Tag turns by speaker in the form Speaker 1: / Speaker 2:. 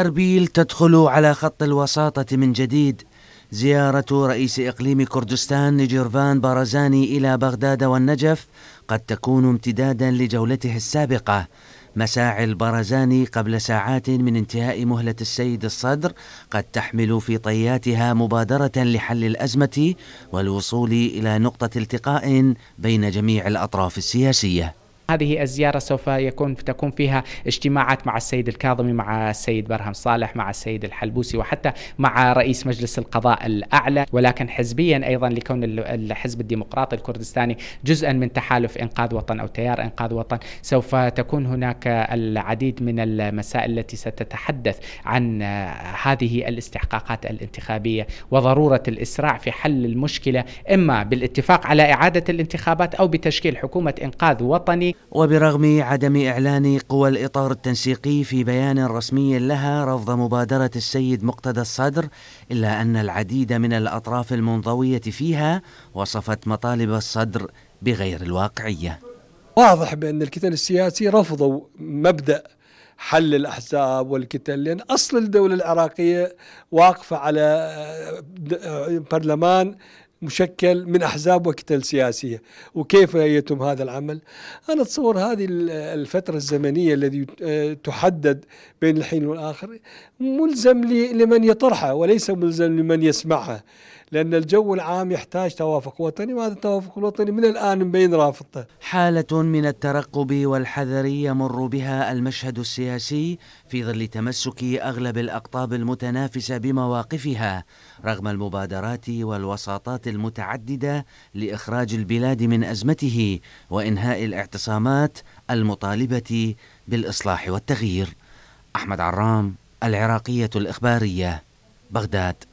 Speaker 1: أربيل تدخل على خط الوساطة من جديد زيارة رئيس إقليم كردستان نجيرفان بارزاني إلى بغداد والنجف قد تكون امتدادا لجولته السابقة مساعي البرزاني قبل ساعات من انتهاء مهلة السيد الصدر قد تحمل في طياتها مبادرة لحل الأزمة والوصول إلى نقطة التقاء بين جميع الأطراف السياسية
Speaker 2: هذه الزيارة سوف يكون تكون فيها اجتماعات مع السيد الكاظمي مع السيد برهم صالح مع السيد الحلبوسي وحتى مع رئيس مجلس القضاء الأعلى ولكن حزبيا أيضا لكون الحزب الديمقراطي الكردستاني جزءا من تحالف إنقاذ وطن أو تيار إنقاذ وطن سوف تكون هناك العديد من المسائل التي ستتحدث عن هذه الاستحقاقات الانتخابية وضرورة الإسراع في حل المشكلة إما بالاتفاق على إعادة الانتخابات أو بتشكيل حكومة إنقاذ وطني وبرغم عدم إعلان
Speaker 1: قوى الإطار
Speaker 2: التنسيقي في بيان رسمي
Speaker 1: لها رفض مبادرة السيد مقتدى الصدر إلا أن العديد من الأطراف المنضوية فيها وصفت مطالب الصدر بغير الواقعية
Speaker 3: واضح بأن الكتل السياسي رفضوا مبدأ حل الاحزاب والكتل لان اصل الدوله العراقيه واقفه على آه، آه، برلمان مشكل من احزاب وكتل سياسيه وكيف يتم هذا العمل انا اتصور هذه الفتره الزمنيه التي آه، تحدد بين الحين والاخر ملزم لمن يطرحها وليس ملزم لمن يسمعها لأن الجو العام يحتاج توافق وطني وهذا التوافق الوطني من الآن مبين رافضته حالة
Speaker 1: من الترقب والحذر يمر بها المشهد السياسي في ظل تمسك أغلب الأقطاب المتنافسة بمواقفها رغم المبادرات والوساطات المتعددة لإخراج البلاد من أزمته وإنهاء الاعتصامات المطالبة بالإصلاح والتغيير أحمد عرام العراقية الإخبارية بغداد